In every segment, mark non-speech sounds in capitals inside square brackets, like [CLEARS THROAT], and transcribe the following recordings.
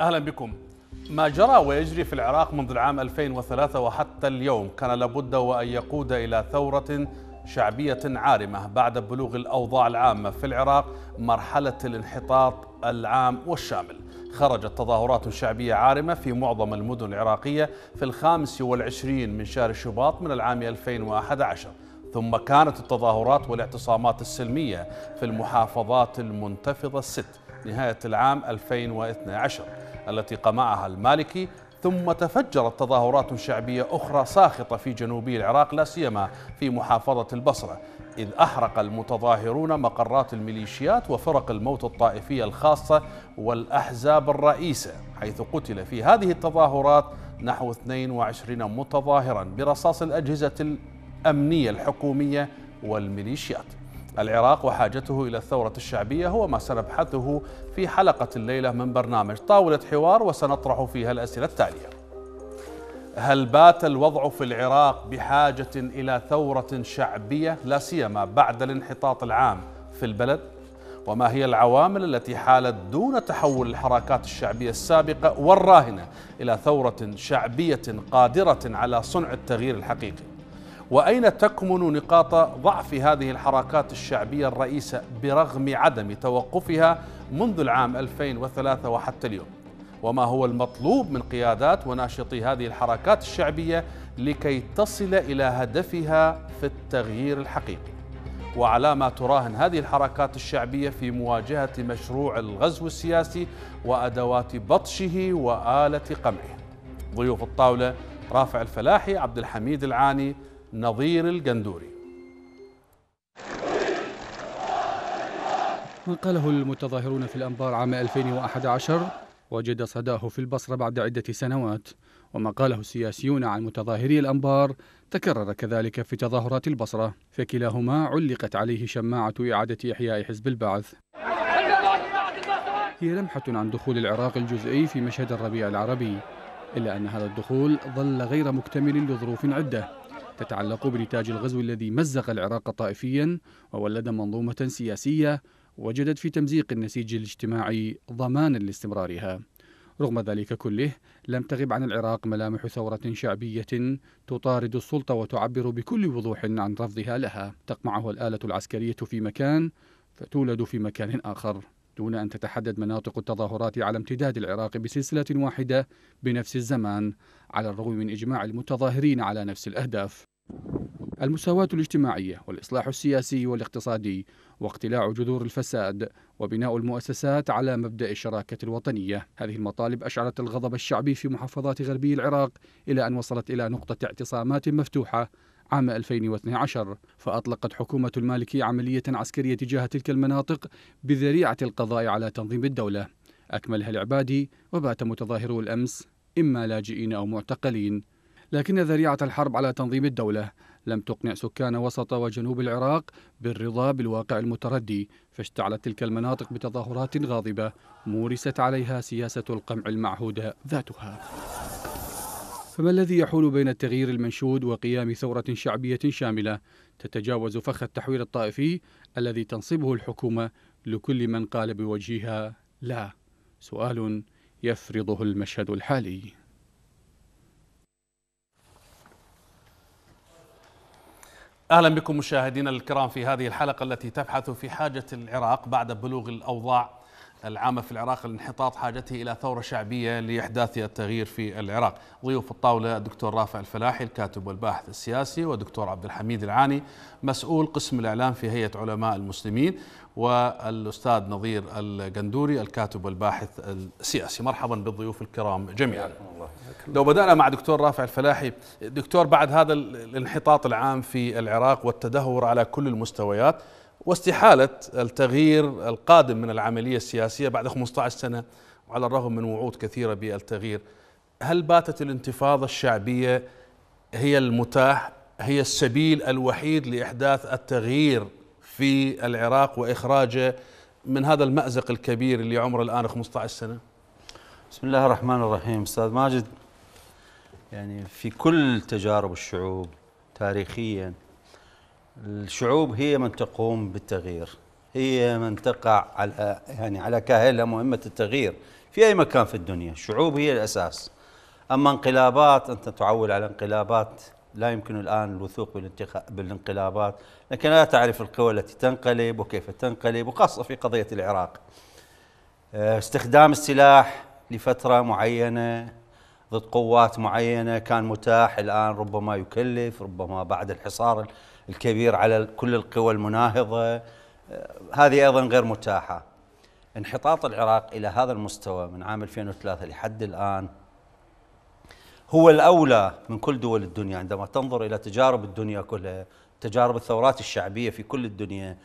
أهلا بكم ما جرى ويجري في العراق منذ العام 2003 وحتى اليوم كان لابد وأن يقود إلى ثورة شعبية عارمة بعد بلوغ الأوضاع العامة في العراق مرحلة الانحطاط العام والشامل خرجت تظاهرات شعبية عارمة في معظم المدن العراقية في الخامس والعشرين من شهر شباط من العام 2011 ثم كانت التظاهرات والاعتصامات السلمية في المحافظات المنتفضة الست نهاية العام 2012 التي قمعها المالكي ثم تفجرت تظاهرات شعبية أخرى ساخطة في جنوبي العراق لا سيما في محافظة البصرة إذ أحرق المتظاهرون مقرات الميليشيات وفرق الموت الطائفية الخاصة والأحزاب الرئيسة حيث قتل في هذه التظاهرات نحو 22 متظاهرا برصاص الأجهزة الأمنية الحكومية والميليشيات العراق وحاجته إلى الثورة الشعبية هو ما سنبحثه في حلقة الليلة من برنامج طاولة حوار وسنطرح فيها الأسئلة التالية هل بات الوضع في العراق بحاجة إلى ثورة شعبية لا سيما بعد الانحطاط العام في البلد؟ وما هي العوامل التي حالت دون تحول الحركات الشعبية السابقة والراهنة إلى ثورة شعبية قادرة على صنع التغيير الحقيقي؟ وأين تكمن نقاط ضعف هذه الحركات الشعبية الرئيسة برغم عدم توقفها منذ العام 2003 وحتى اليوم وما هو المطلوب من قيادات وناشطي هذه الحركات الشعبية لكي تصل إلى هدفها في التغيير الحقيقي وعلى ما تراهن هذه الحركات الشعبية في مواجهة مشروع الغزو السياسي وأدوات بطشه وآلة قمعه ضيوف الطاولة رافع الفلاحي عبد الحميد العاني نظير الجندوري ما قاله المتظاهرون في الأنبار عام 2011 وجد صداه في البصرة بعد عدة سنوات وما قاله السياسيون عن متظاهري الأنبار تكرر كذلك في تظاهرات البصرة فكلاهما علقت عليه شماعة إعادة إحياء حزب البعث هي لمحة عن دخول العراق الجزئي في مشهد الربيع العربي إلا أن هذا الدخول ظل غير مكتمل لظروف عدة تتعلق بنتاج الغزو الذي مزق العراق طائفيا وولد منظومة سياسية وجدت في تمزيق النسيج الاجتماعي ضمانا لاستمرارها رغم ذلك كله لم تغب عن العراق ملامح ثورة شعبية تطارد السلطة وتعبر بكل وضوح عن رفضها لها تقمعه الآلة العسكرية في مكان فتولد في مكان آخر دون أن تتحدد مناطق التظاهرات على امتداد العراق بسلسلة واحدة بنفس الزمان على الرغم من إجماع المتظاهرين على نفس الأهداف المساواة الاجتماعية والإصلاح السياسي والاقتصادي واقتلاع جذور الفساد وبناء المؤسسات على مبدأ الشراكة الوطنية هذه المطالب أشعلت الغضب الشعبي في محافظات غربي العراق إلى أن وصلت إلى نقطة اعتصامات مفتوحة عام 2012 فأطلقت حكومة المالكي عملية عسكرية تجاه تلك المناطق بذريعة القضاء على تنظيم الدولة أكملها العبادي وبات متظاهرو الأمس إما لاجئين أو معتقلين لكن ذريعة الحرب على تنظيم الدولة لم تقنع سكان وسط وجنوب العراق بالرضا بالواقع المتردي فاشتعلت تلك المناطق بتظاهرات غاضبة مورست عليها سياسة القمع المعهودة ذاتها فما الذي يحول بين التغيير المنشود وقيام ثورة شعبية شاملة تتجاوز فخ التحوير الطائفي الذي تنصبه الحكومة لكل من قال بوجهها لا؟ سؤال يفرضه المشهد الحالي. اهلا بكم مشاهدينا الكرام في هذه الحلقه التي تبحث في حاجه العراق بعد بلوغ الاوضاع العامة في العراق الانحطاط حاجته إلى ثورة شعبية لإحداث التغيير في العراق ضيوف الطاولة الدكتور رافع الفلاحي الكاتب والباحث السياسي ودكتور عبد الحميد العاني مسؤول قسم الإعلام في هيئة علماء المسلمين والأستاذ نظير القندوري الكاتب والباحث السياسي مرحبا بالضيوف الكرام جميعا لو بدأنا مع دكتور رافع الفلاحي دكتور بعد هذا الانحطاط العام في العراق والتدهور على كل المستويات واستحالة التغيير القادم من العملية السياسية بعد 15 سنة وعلى الرغم من وعود كثيرة بالتغيير هل باتت الانتفاضة الشعبية هي المتاح هي السبيل الوحيد لإحداث التغيير في العراق وإخراجه من هذا المأزق الكبير اللي عمره الآن 15 سنة بسم الله الرحمن الرحيم أستاذ ماجد يعني في كل تجارب الشعوب تاريخيا الشعوب هي من تقوم بالتغيير هي من تقع على يعني على كاهلها مهمه التغيير في اي مكان في الدنيا الشعوب هي الاساس اما انقلابات انت تعول على انقلابات لا يمكن الان الوثوق بالانقلابات لكن لا تعرف القوى التي تنقلب وكيف تنقلب وخاصه في قضيه العراق آه، استخدام السلاح لفتره معينه ضد قوات معينه كان متاح الان ربما يكلف ربما بعد الحصار الكبير على كل القوى المناهضة آه، هذه أيضا غير متاحة انحطاط العراق إلى هذا المستوى من عام 2003 لحد الآن هو الأولى من كل دول الدنيا عندما تنظر إلى تجارب الدنيا كلها تجارب الثورات الشعبية في كل الدنيا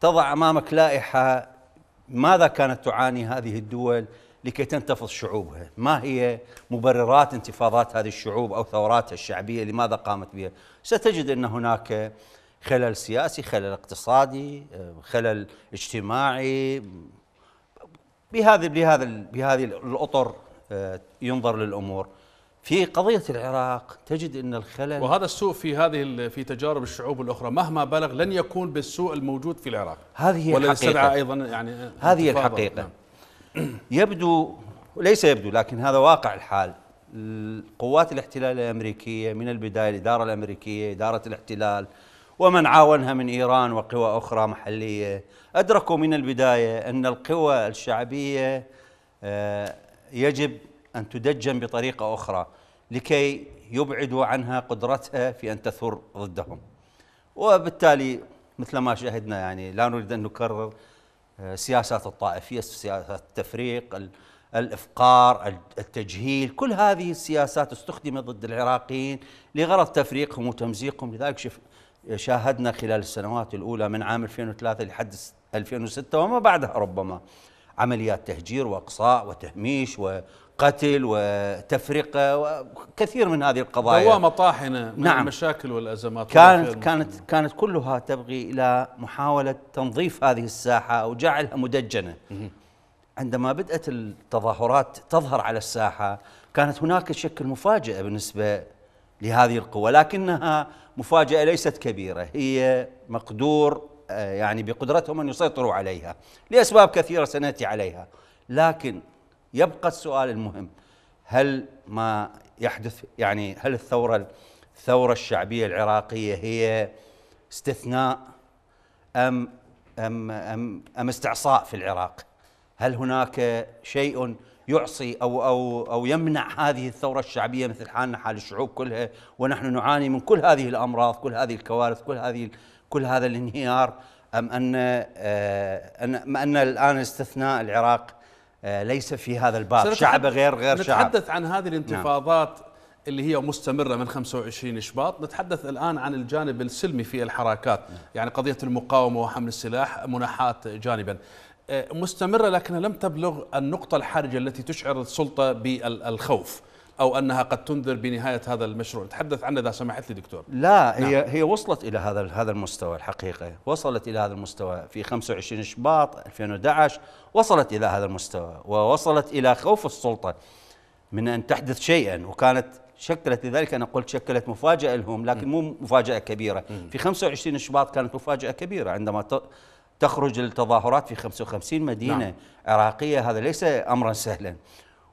تضع أمامك لائحة ماذا كانت تعاني هذه الدول لكي تنتفض شعوبها ما هي مبررات انتفاضات هذه الشعوب أو ثوراتها الشعبية لماذا قامت بها ستجد أن هناك خلل سياسي خلل اقتصادي خلل اجتماعي بهذه بهذا بهذه الاطر آه، ينظر للامور في قضيه العراق تجد ان الخلل وهذا السوء في هذه في تجارب الشعوب الاخرى مهما بلغ لن يكون بالسوء الموجود في العراق هذه هي الحقيقه ايضا يعني هذه الحقيقه نعم. يبدو ليس يبدو لكن هذا واقع الحال قوات الاحتلال الامريكيه من البدايه الاداره الامريكيه اداره الاحتلال ومن عاونها من ايران وقوى اخرى محليه ادركوا من البدايه ان القوى الشعبيه آه، يجب ان تدجن بطريقه اخرى لكي يبعدوا عنها قدرتها في ان تثور ضدهم وبالتالي مثل ما شاهدنا يعني لا نريد ان نكرر السياسات آه، الطائفيه، سياسات التفريق، الافقار، التجهيل، كل هذه السياسات استخدمت ضد العراقيين لغرض تفريقهم وتمزيقهم، لذلك شف شاهدنا خلال السنوات الاولى من عام 2003 لحد 2006 وما بعدها ربما عمليات تهجير واقصاء وتهميش قتل وتفرقه وكثير من هذه القضايا دوامه طاحنه من نعم المشاكل والازمات كانت كانت كانت كلها تبغي الى محاوله تنظيف هذه الساحه او جعلها مدجنه عندما بدات التظاهرات تظهر على الساحه كانت هناك شكل مفاجاه بالنسبه لهذه القوه لكنها مفاجاه ليست كبيره هي مقدور آه، يعني بقدرتهم ان يسيطروا عليها لاسباب كثيره سناتي عليها لكن يبقى السؤال المهم هل ما يحدث يعني هل الثورة الثورة الشعبية العراقية هي استثناء أم أم أم أم استعصاء في العراق؟ هل هناك شيء يعصي او او او يمنع هذه الثوره الشعبيه مثل حالنا حال الشعوب كلها ونحن نعاني من كل هذه الامراض، كل هذه الكوارث، كل هذه كل هذا الانهيار ام ان آه، ان, أن الان استثناء العراق آه، ليس في هذا الباب شعبه غير غير نتحدث شعب نتحدث عن هذه نعم. الانتفاضات نعم. اللي هي مستمرة من 25 شباط نتحدث الآن عن الجانب السلمي في الحركات يعني قضية المقاومة وحمل السلاح مناحات جانبا آه، مستمرة لكنها لم تبلغ النقطة الحرجة التي تشعر السلطة بالخوف او انها قد تنذر بنهايه هذا المشروع تحدث عنه اذا سمحت لي دكتور لا نعم. هي هي وصلت الى هذا هذا المستوى الحقيقه وصلت الى هذا المستوى في 25 شباط 2011 وصلت الى هذا المستوى ووصلت الى خوف السلطه من ان تحدث شيئا وكانت شكلت لذلك انا قلت شكلت مفاجاه لهم لكن مو مفاجاه كبيره في 25 شباط كانت مفاجاه كبيره عندما تخرج التظاهرات في 55 مدينه نعم. عراقيه هذا ليس امرا سهلا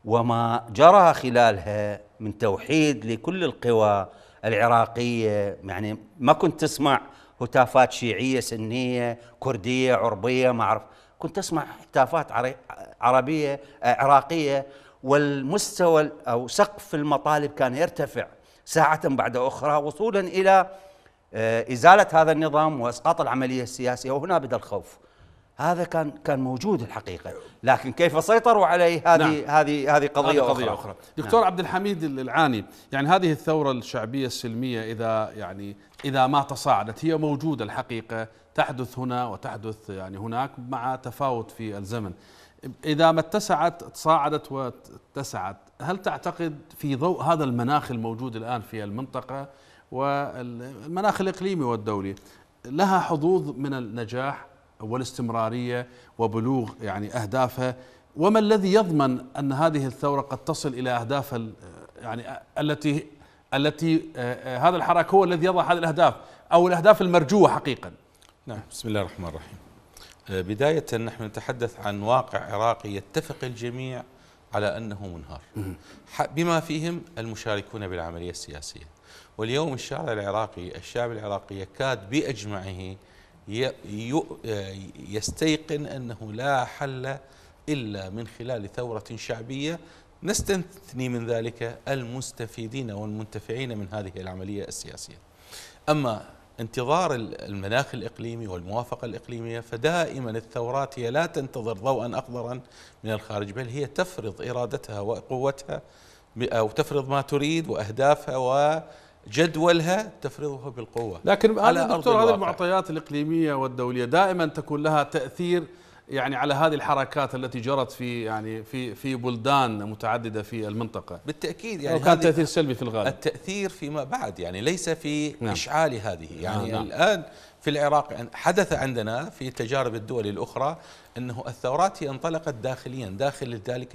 وما جرى خلالها من توحيد لكل القوى العراقيه يعني ما كنت تسمع هتافات شيعيه سنيه كرديه عربيه ما اعرف كنت تسمع هتافات عربيه آه، عراقيه والمستوى او سقف المطالب كان يرتفع ساعه بعد اخرى وصولا الى آه، ازاله هذا النظام واسقاط العمليه السياسيه وهنا بدا الخوف هذا كان كان موجود الحقيقه لكن كيف سيطروا عليه هذه نعم. هذه هذه قضيه, هذه قضية أخرى. اخرى نعم. دكتور نعم. عبد الحميد العاني يعني هذه الثوره الشعبيه السلميه اذا يعني اذا ما تصاعدت هي موجوده الحقيقه تحدث هنا وتحدث يعني هناك مع تفاوت في الزمن اذا ما اتسعت تصاعدت واتسعت هل تعتقد في ضوء هذا المناخ الموجود الان في المنطقه والمناخ الاقليمي والدولي لها حظوظ من النجاح والاستمراريه وبلوغ يعني اهدافها وما الذي يضمن ان هذه الثوره قد تصل الى اهدافها يعني التي التي آه، آه، هذا الحراك هو الذي يضع هذه الاهداف او الاهداف المرجوه حقيقه. نعم بسم الله الرحمن الرحيم. آه، بدايه نحن نتحدث عن واقع عراقي يتفق الجميع على انه منهار بما فيهم المشاركون بالعمليه السياسيه. واليوم الشارع العراقي الشعب العراقي يكاد باجمعه آه، يستيقن أنه لا حل إلا من خلال ثورة شعبية نستثني من ذلك المستفيدين والمنتفعين من هذه العملية السياسية أما انتظار المناخ الإقليمي والموافقة الإقليمية فدائما الثورات هي لا تنتظر ضوءا أخضرا من الخارج بل هي تفرض إرادتها وقوتها أو تفرض ما تريد وأهدافها و جدولها تفرضه بالقوة لكن على دكتور هذه المعطيات الإقليمية والدولية دائما تكون لها تأثير يعني على هذه الحركات التي جرت في يعني في في بلدان متعدده في المنطقه بالتاكيد يعني كان تاثير سلبي في الغالب التاثير فيما بعد يعني ليس في نعم. اشعال هذه يعني نعم. الان في العراق حدث عندنا في تجارب الدول الاخرى أنه الثورات هي انطلقت داخليا داخل ذلك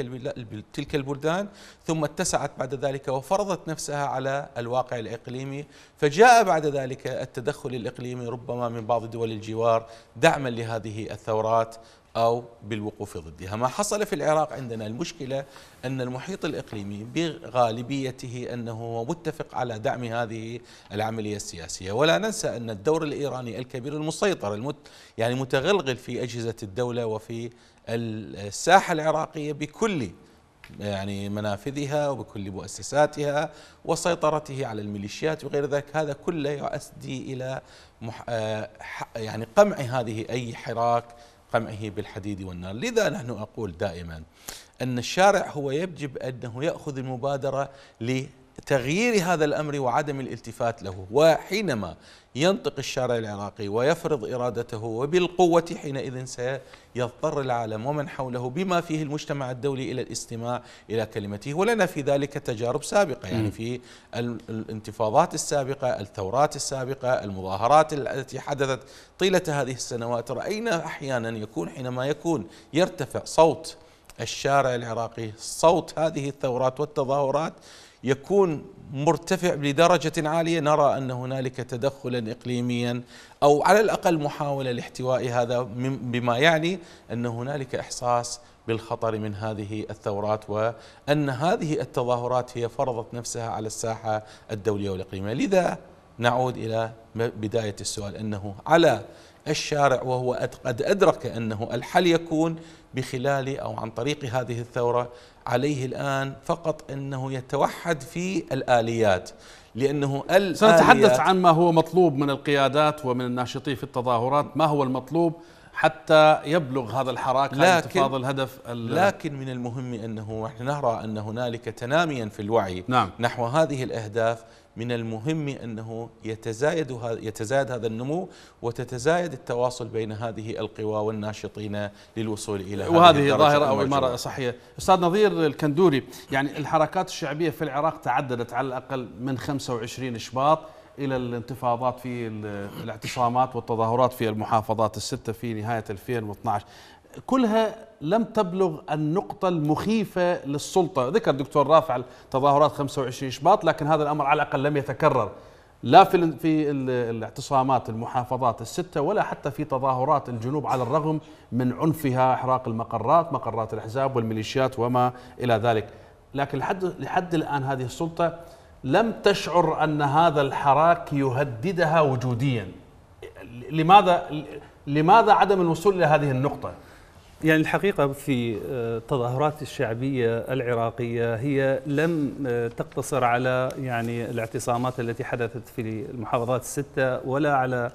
تلك البلدان ثم اتسعت بعد ذلك وفرضت نفسها على الواقع الإقليمي فجاء بعد ذلك التدخل الإقليمي ربما من بعض دول الجوار دعما لهذه الثورات أو بالوقوف ضدها ما حصل في العراق عندنا المشكلة أن المحيط الإقليمي بغالبيته أنه هو متفق على دعم هذه العملية السياسية ولا ننسى أن الدور الإيراني الكبير المسيطر المت يعني متغلغل في أجهزة الدولة وفي الساحة العراقية بكل يعني منافذها وبكل مؤسساتها وسيطرته على الميليشيات وغير ذلك هذا كله يؤدي إلى آه، يعني قمع هذه أي حراك قمعه بالحديد والنار لذا نحن أقول دائما أن الشارع هو يجب أنه يأخذ المبادرة تغيير هذا الامر وعدم الالتفات له وحينما ينطق الشارع العراقي ويفرض ارادته وبالقوه حينئذ سيضطر العالم ومن حوله بما فيه المجتمع الدولي الى الاستماع الى كلمته ولنا في ذلك تجارب سابقه يعني في الانتفاضات السابقه، الثورات السابقه، المظاهرات التي حدثت طيله هذه السنوات راينا احيانا يكون حينما يكون يرتفع صوت الشارع العراقي صوت هذه الثورات والتظاهرات يكون مرتفع لدرجة عالية نرى أن هنالك تدخلا إقليميا أو على الأقل محاولة لاحتواء هذا بما يعني أن هنالك إحساس بالخطر من هذه الثورات وأن هذه التظاهرات هي فرضت نفسها على الساحة الدولية والإقليمية لذا نعود إلى بداية السؤال أنه على الشارع وهو قد أدرك أنه الحل يكون بخلال أو عن طريق هذه الثورة عليه الآن فقط أنه يتوحد في الآليات لأنه الآليات سنتحدث عن ما هو مطلوب من القيادات ومن الناشطين في التظاهرات ما هو المطلوب حتى يبلغ هذا الحراك لكن الهدف لكن من المهم انه نحن نرى ان هنالك تناميا في الوعي نعم. نحو هذه الاهداف من المهم أنه يتزايد, يتزايد هذا النمو وتتزايد التواصل بين هذه القوى والناشطين للوصول إلى وهذه ظاهرة أو إمارة صحية أستاذ نظير الكندوري يعني الحركات الشعبية في العراق تعددت على الأقل من 25 شباط الى الانتفاضات في الاعتصامات والتظاهرات في المحافظات السته في نهايه 2012 كلها لم تبلغ النقطة المخيفة للسلطة ذكر دكتور رافع تظاهرات 25 شباط لكن هذا الأمر على الأقل لم يتكرر لا في في الاعتصامات المحافظات الستة ولا حتى في تظاهرات الجنوب على الرغم من عنفها احراق المقرات مقرات الاحزاب والميليشيات وما الى ذلك لكن لحد لحد الان هذه السلطة لم تشعر ان هذا الحراك يهددها وجوديا لماذا لماذا عدم الوصول الى هذه النقطة يعني الحقيقة في التظاهرات آه، الشعبية العراقية هي لم آه، تقتصر على يعني الاعتصامات التي حدثت في المحافظات الستة ولا على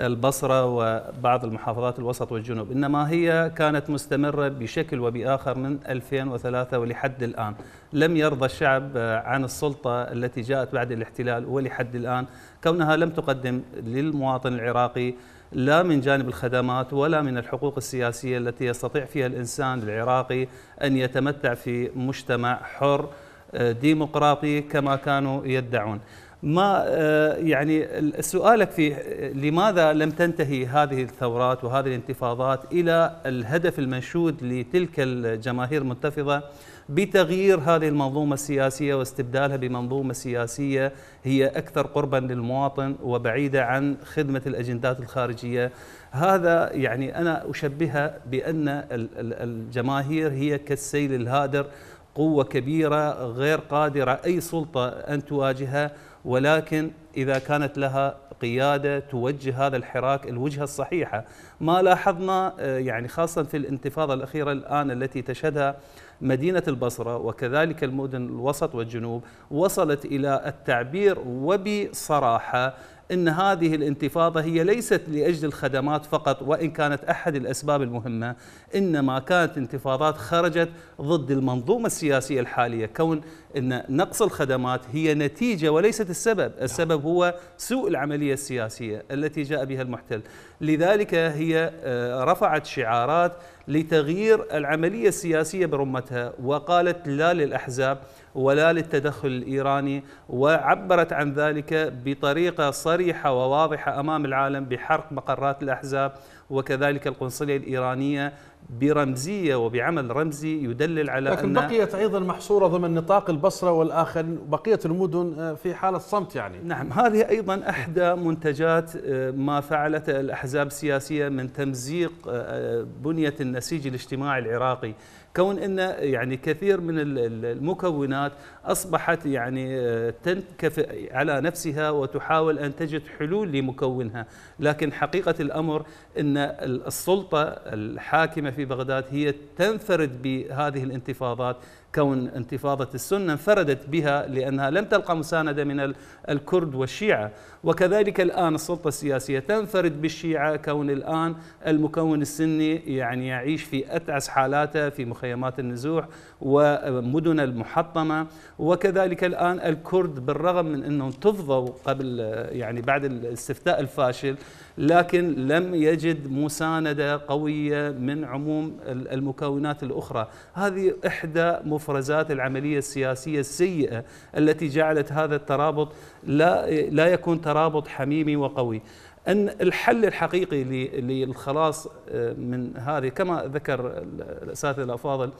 البصرة وبعض المحافظات الوسط والجنوب إنما هي كانت مستمرة بشكل وبآخر من 2003 ولحد الآن لم يرضى الشعب آه، عن السلطة التي جاءت بعد الاحتلال ولحد الآن كونها لم تقدم للمواطن العراقي لا من جانب الخدمات ولا من الحقوق السياسية التي يستطيع فيها الإنسان العراقي أن يتمتع في مجتمع حر آه، ديمقراطي كما كانوا يدعون ما آه، يعني سؤالك في لماذا لم تنتهي هذه الثورات وهذه الانتفاضات إلى الهدف المنشود لتلك الجماهير المنتفضة بتغيير هذه المنظومة السياسية واستبدالها بمنظومة سياسية هي أكثر قربا للمواطن وبعيدة عن خدمة الأجندات الخارجية هذا يعني أنا أشبهها بأن الجماهير هي كالسيل الهادر قوة كبيرة غير قادرة أي سلطة أن تواجهها ولكن إذا كانت لها قيادة توجه هذا الحراك الوجهة الصحيحة ما لاحظنا آه، يعني خاصة في الانتفاضة الأخيرة الآن التي تشهدها مدينة البصرة وكذلك المدن الوسط والجنوب وصلت إلى التعبير وبصراحة ان هذه الانتفاضه هي ليست لاجل الخدمات فقط وان كانت احد الاسباب المهمه انما كانت انتفاضات خرجت ضد المنظومه السياسيه الحاليه كون أن نقص الخدمات هي نتيجة وليست السبب نعم. السبب هو سوء العملية السياسية التي جاء بها المحتل لذلك هي آه، رفعت شعارات لتغيير العملية السياسية برمتها وقالت لا للأحزاب ولا للتدخل الإيراني وعبرت عن ذلك بطريقة صريحة وواضحة أمام العالم بحرق مقرات الأحزاب وكذلك القنصلية الإيرانية برمزية وبعمل رمزي يدلل على لكن أن بقيت أيضا محصورة ضمن نطاق البصرة والآخر بقية المدن آه، في حالة صمت يعني نعم هذه أيضا أحدى منتجات آه، ما فعلت الأحزاب السياسية من تمزيق آه، بنية النسيج الاجتماعي العراقي كون ان يعني كثير من المكونات اصبحت يعني آه، تنكفئ على نفسها وتحاول ان تجد حلول لمكونها، لكن حقيقه الامر ان السلطه الحاكمه في بغداد هي تنفرد بهذه الانتفاضات كون انتفاضة السنة انفردت بها لأنها لم تلقى مساندة من الكرد والشيعة وكذلك الآن السلطة السياسية تنفرد بالشيعة كون الآن المكون السني يعني يعيش في أتعس حالاته في مخيمات النزوح ومدن المحطمة وكذلك الآن الكرد بالرغم من أنهم تفضوا قبل يعني بعد الاستفتاء الفاشل لكن لم يجد مساندة قوية من عموم المكونات الأخرى هذه إحدى مفرزات العملية السياسية السيئة التي جعلت هذا الترابط لا, لا يكون ترابط حميمي وقوي ان الحل الحقيقي للخلاص آه، من هذه كما ذكر الاساتذه الافاضل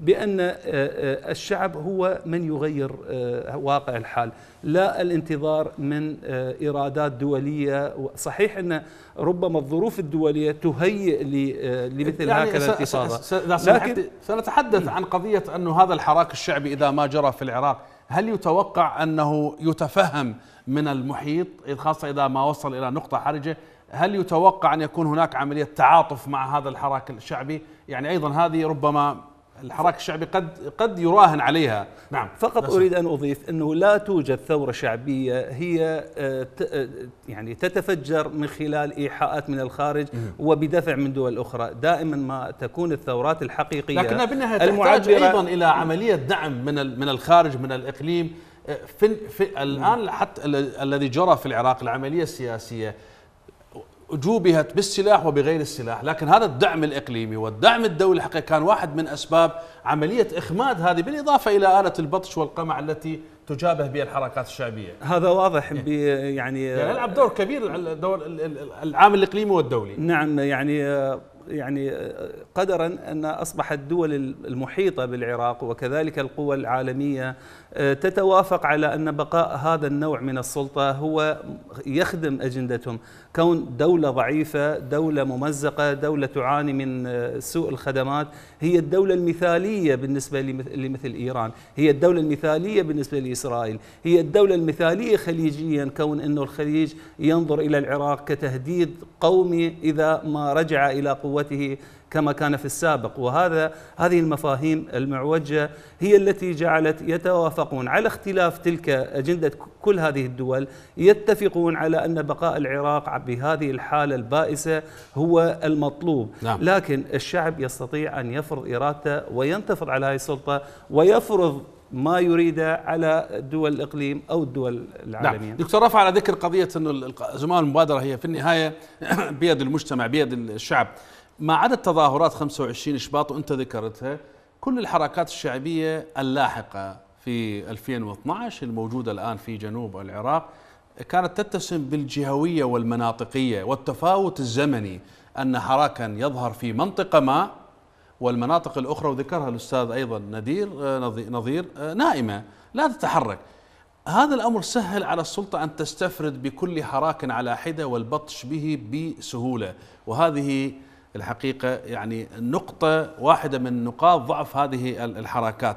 بأن آه، آه، الشعب هو من يغير آه، واقع الحال لا الانتظار من إيرادات دولية صحيح أن ربما الظروف الدولية تهيئ لمثل يعني هكذا الانتفاضة لكن سنتحدث عن قضية أن هذا الحراك الشعبي إذا ما جرى في العراق هل يتوقع أنه يتفهم من المحيط خاصة إذا ما وصل إلى نقطة حرجة هل يتوقع أن يكون هناك عملية تعاطف مع هذا الحراك الشعبي يعني أيضا هذه ربما الحراك الشعبي قد قد يراهن عليها نعم فقط نسم. اريد ان اضيف انه لا توجد ثوره شعبيه هي آه، آه، يعني تتفجر من خلال ايحاءات من الخارج وبدفع من دول اخرى دائما ما تكون الثورات الحقيقيه لكنها بالنهايه تحتاج ايضا الى عمليه دعم من من الخارج من الاقليم آه، في, في الان حتى الذي جرى في العراق العمليه السياسيه جوبهت بالسلاح وبغير السلاح لكن هذا الدعم الإقليمي والدعم الدولي حقيقة كان واحد من أسباب عملية إخماد هذه بالإضافة إلى آلة البطش والقمع التي تجابه بها الحركات الشعبية هذا واضح يعني, يعني, يعني يلعب دور كبير دور العامل الإقليمي والدولي نعم يعني يعني قدرا ان اصبحت الدول المحيطه بالعراق وكذلك القوى العالميه تتوافق على أن بقاء هذا النوع من السلطة هو يخدم أجندتهم كون دولة ضعيفة دولة ممزقة دولة تعاني من سوء الخدمات هي الدولة المثالية بالنسبة لمثل إيران هي الدولة المثالية بالنسبة لإسرائيل هي الدولة المثالية خليجيا كون أنه الخليج ينظر إلى العراق كتهديد قومي إذا ما رجع إلى قوته كما كان في السابق وهذا هذه المفاهيم المعوجه هي التي جعلت يتوافقون على اختلاف تلك اجنده كل هذه الدول يتفقون على ان بقاء العراق بهذه الحاله البائسه هو المطلوب نعم. لكن الشعب يستطيع ان يفرض ارادته وينتفض على هذه السلطه ويفرض ما يريده على دول الاقليم او الدول نعم. العالميه. نعم. دكتور رفع على ذكر قضيه انه زمان المبادره هي في النهايه [CLEARS THROAT] بيد المجتمع بيد الشعب. ما عدا التظاهرات 25 شباط وانت ذكرتها كل الحركات الشعبيه اللاحقه في 2012 الموجوده الان في جنوب العراق كانت تتسم بالجهويه والمناطقيه والتفاوت الزمني ان حراكا يظهر في منطقه ما والمناطق الاخرى وذكرها الاستاذ ايضا نذير نظير نائمه لا تتحرك هذا الامر سهل على السلطه ان تستفرد بكل حراك على حده والبطش به بسهوله وهذه الحقيقة يعني نقطة واحدة من نقاط ضعف هذه الحركات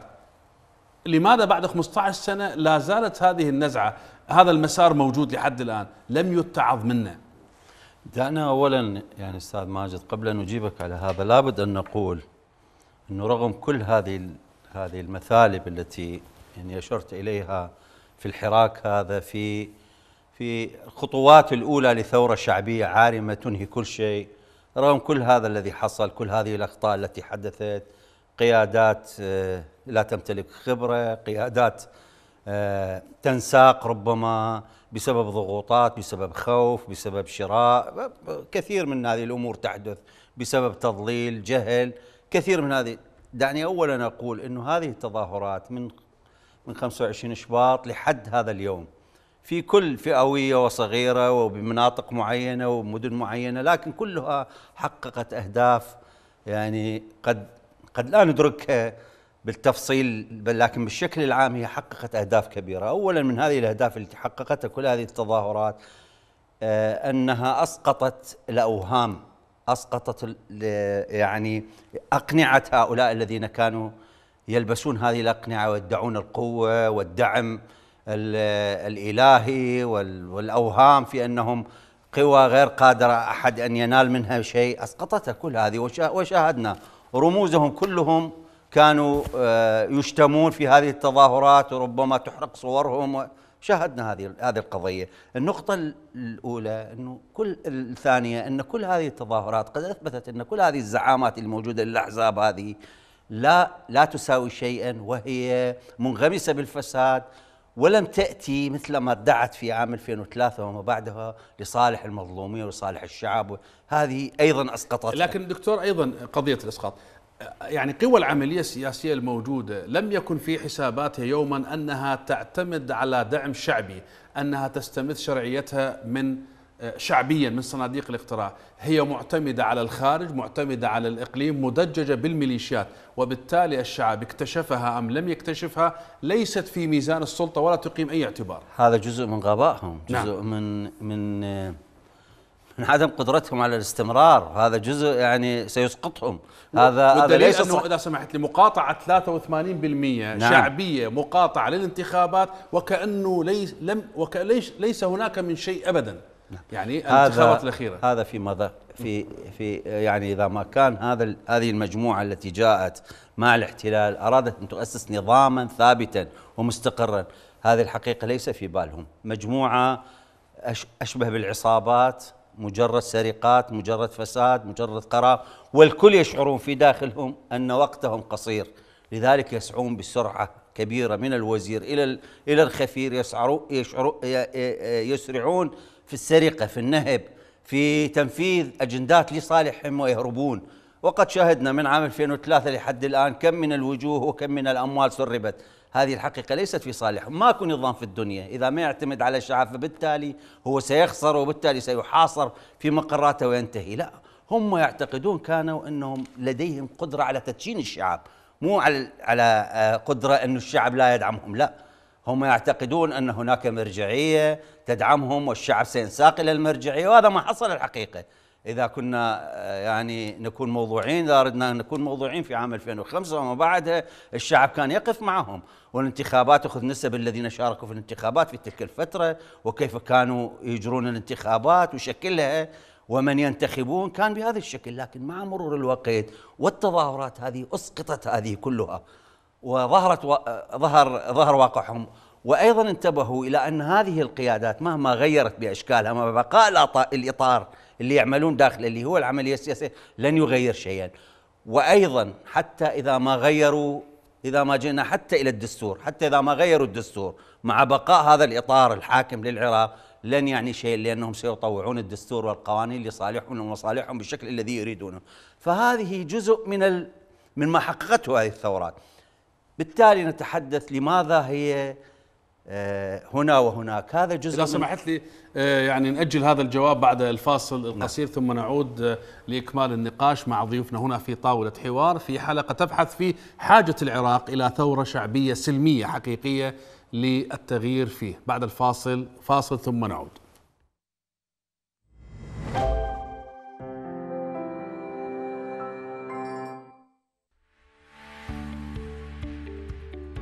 لماذا بعد 15 سنة لا زالت هذه النزعة هذا المسار موجود لحد الآن لم يتعظ منه دعنا أولا يعني أستاذ ماجد قبل أن أجيبك على هذا لابد أن نقول أنه رغم كل هذه هذه المثالب التي يعني أشرت إليها في الحراك هذا في في الخطوات الأولى لثورة شعبية عارمة تنهي كل شيء رغم كل هذا الذي حصل كل هذه الأخطاء التي حدثت قيادات آه، لا تمتلك خبرة قيادات آه، تنساق ربما بسبب ضغوطات بسبب خوف بسبب شراء كثير من هذه الأمور تحدث بسبب تضليل جهل كثير من هذه دعني أولا أقول أنه هذه التظاهرات من من 25 شباط لحد هذا اليوم في كل فئويه وصغيره وبمناطق معينه ومدن معينه لكن كلها حققت اهداف يعني قد قد لا ندركها بالتفصيل بل لكن بالشكل العام هي حققت اهداف كبيره، اولا من هذه الاهداف التي حققتها كل هذه التظاهرات آه، انها اسقطت الاوهام، اسقطت يعني اقنعه هؤلاء الذين كانوا يلبسون هذه الاقنعه ويدعون القوه والدعم الالهي والاوهام في انهم قوى غير قادره احد ان ينال منها شيء اسقطتها كل هذه وشاهدنا رموزهم كلهم كانوا آه، يشتمون في هذه التظاهرات وربما تحرق صورهم شاهدنا هذه هذه القضيه، النقطه الاولى انه كل الثانيه ان كل هذه التظاهرات قد اثبتت ان كل هذه الزعامات الموجوده للاحزاب هذه لا لا تساوي شيئا وهي منغمسه بالفساد ولم تأتي مثل ما ادعت في عام 2003 وما بعدها لصالح المظلومين ولصالح الشعب هذه أيضا أسقطت لكن دكتور أيضا قضية الإسقاط يعني قوى العملية السياسية الموجودة لم يكن في حساباتها يوما أنها تعتمد على دعم شعبي أنها تستمد شرعيتها من شعبيا من صناديق الاقتراع هي معتمدة على الخارج معتمدة على الإقليم مدججة بالميليشيات وبالتالي الشعب اكتشفها أم لم يكتشفها ليست في ميزان السلطة ولا تقيم أي اعتبار هذا جزء من غبائهم نعم. جزء نعم. من من من عدم قدرتهم على الاستمرار هذا جزء يعني سيسقطهم هذا هذا ليس أنه اذا سمحت لي مقاطعه 83% نعم. شعبيه مقاطعه للانتخابات وكانه ليس لم وكليس ليس هناك من شيء ابدا نعم. يعني الانتخابات الاخيره هذا في مذاق في في يعني اذا ما كان هذا هذه المجموعه التي جاءت مع الاحتلال ارادت ان تؤسس نظاما ثابتا ومستقرا هذه الحقيقه ليس في بالهم مجموعه اشبه بالعصابات مجرد سرقات مجرد فساد مجرد قرار والكل يشعرون في داخلهم ان وقتهم قصير لذلك يسعون بسرعه كبيره من الوزير الى الى الخفير يسعرون يسرعون في السرقة في النهب في تنفيذ أجندات لصالحهم ويهربون وقد شاهدنا من عام 2003 لحد الآن كم من الوجوه وكم من الأموال سربت هذه الحقيقة ليست في صالحهم ماكو نظام في الدنيا إذا ما يعتمد على الشعب فبالتالي هو سيخسر وبالتالي سيحاصر في مقراته وينتهي لا هم يعتقدون كانوا أنهم لديهم قدرة على تدشين الشعب مو على آه، قدرة أن الشعب لا يدعمهم لا هم يعتقدون أن هناك مرجعية تدعمهم والشعب سينساق إلى المرجعية وهذا ما حصل الحقيقة إذا كنا آه، يعني نكون موضوعين إذا أردنا أن نكون موضوعين في عام 2005 وما بعدها الشعب كان يقف معهم والانتخابات أخذ نسب الذين شاركوا في الانتخابات في تلك الفترة وكيف كانوا يجرون الانتخابات وشكلها ومن ينتخبون كان بهذا الشكل لكن مع مرور الوقت والتظاهرات هذه أسقطت هذه كلها وظهرت ظهر ظهر واقعهم وايضا انتبهوا الى ان هذه القيادات مهما غيرت باشكالها مع بقاء الاطار اللي يعملون داخله اللي هو العمليه السياسيه لن يغير شيئا وايضا حتى اذا ما غيروا اذا ما جئنا حتى الى الدستور حتى اذا ما غيروا الدستور مع بقاء هذا الاطار الحاكم للعراق لن يعني شيء لانهم سيطوعون الدستور والقوانين لصالحهم ومصالحهم بالشكل الذي يريدونه فهذه جزء من ال من ما حققته هذه الثورات بالتالي نتحدث لماذا هي آه، هنا وهناك هذا جزء إذا سمحت لي آه، يعني نأجل هذا الجواب بعد الفاصل نعم. القصير نعم. ثم نعود آه، لإكمال النقاش مع ضيوفنا هنا في طاولة حوار في حلقة تبحث في حاجة العراق إلى ثورة شعبية سلمية حقيقية للتغيير فيه بعد الفاصل فاصل ثم نعود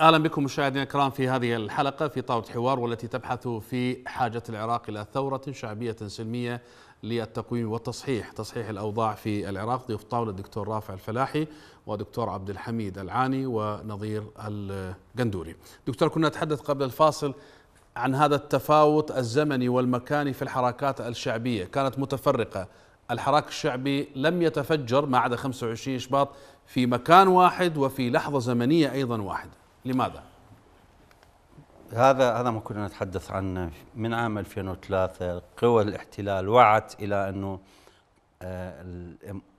اهلا بكم مشاهدينا الكرام في هذه الحلقه في طاوله حوار والتي تبحث في حاجه العراق الى ثوره شعبيه سلميه للتقويم والتصحيح تصحيح الأوضاع في العراق ضيوف طاولة الدكتور رافع الفلاحي ودكتور عبد الحميد العاني ونظير القندوري دكتور كنا نتحدث قبل الفاصل عن هذا التفاوت الزمني والمكاني في الحركات الشعبية كانت متفرقة الحراك الشعبي لم يتفجر ما عدا 25 شباط في مكان واحد وفي لحظة زمنية أيضا واحدة لماذا؟ هذا هذا ما كنا نتحدث عنه من عام 2003 قوى الاحتلال وعت الى انه آه،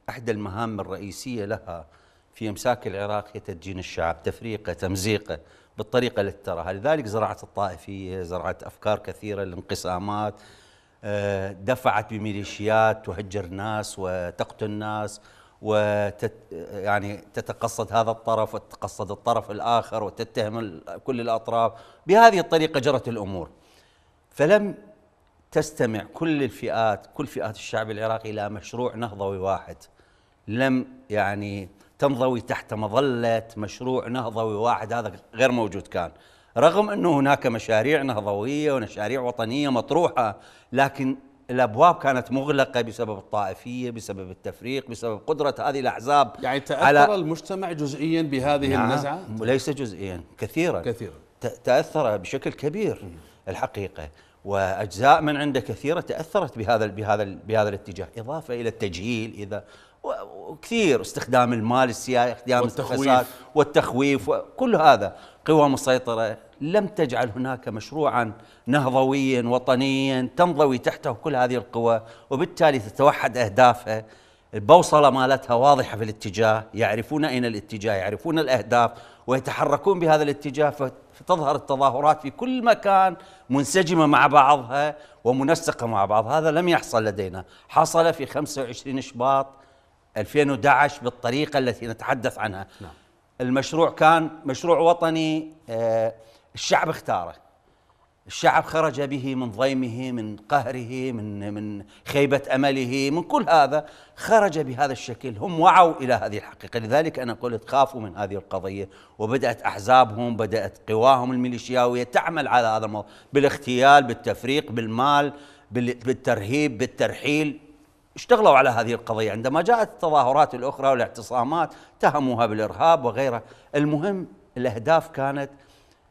احدى المهام الرئيسيه لها في امساك العراق هي تدجين الشعب، تفريقه، تمزيقه بالطريقه اللي تراها، لذلك زرعت الطائفيه، زرعت افكار كثيره الانقسامات آه، دفعت بميليشيات تهجر ناس وتقتل ناس وتت يعني تتقصد هذا الطرف وتتقصد الطرف الاخر وتتهم كل الاطراف بهذه الطريقه جرت الامور فلم تستمع كل الفئات كل فئات الشعب العراقي الى مشروع نهضوي واحد لم يعني تنضوي تحت مظله مشروع نهضوي واحد هذا غير موجود كان رغم انه هناك مشاريع نهضويه ومشاريع وطنيه مطروحه لكن الابواب كانت مغلقه بسبب الطائفيه بسبب التفريق بسبب قدره هذه الاحزاب يعني تاثر على المجتمع جزئيا بهذه نعم النزعه ليس جزئيا كثيرا كثيرا تاثر بشكل كبير الحقيقه واجزاء من عنده كثيره تاثرت بهذا بهذا بهذا الاتجاه اضافه الى التجهيل اذا وكثير استخدام المال السياسي استخدام والتخويف والتخويف وكل هذا قوى مسيطره لم تجعل هناك مشروعا نهضويا وطنيا تنضوي تحته كل هذه القوى وبالتالي تتوحد اهدافها البوصله مالتها واضحه في الاتجاه يعرفون اين الاتجاه يعرفون الاهداف ويتحركون بهذا الاتجاه فتظهر التظاهرات في كل مكان منسجمه مع بعضها ومنسقه مع بعض هذا لم يحصل لدينا حصل في 25 شباط 2011 بالطريقه التي نتحدث عنها نعم. المشروع كان مشروع وطني آه، الشعب اختاره الشعب خرج به من ضيمه من قهره من من خيبه امله من كل هذا خرج بهذا الشكل هم وعوا الى هذه الحقيقه لذلك انا قلت خافوا من هذه القضيه وبدات احزابهم بدات قواهم الميليشياويه تعمل على هذا الموضوع بالاغتيال بالتفريق بالمال بالترهيب بالترحيل اشتغلوا على هذه القضيه عندما جاءت التظاهرات الاخرى والاعتصامات اتهموها بالارهاب وغيره المهم الاهداف كانت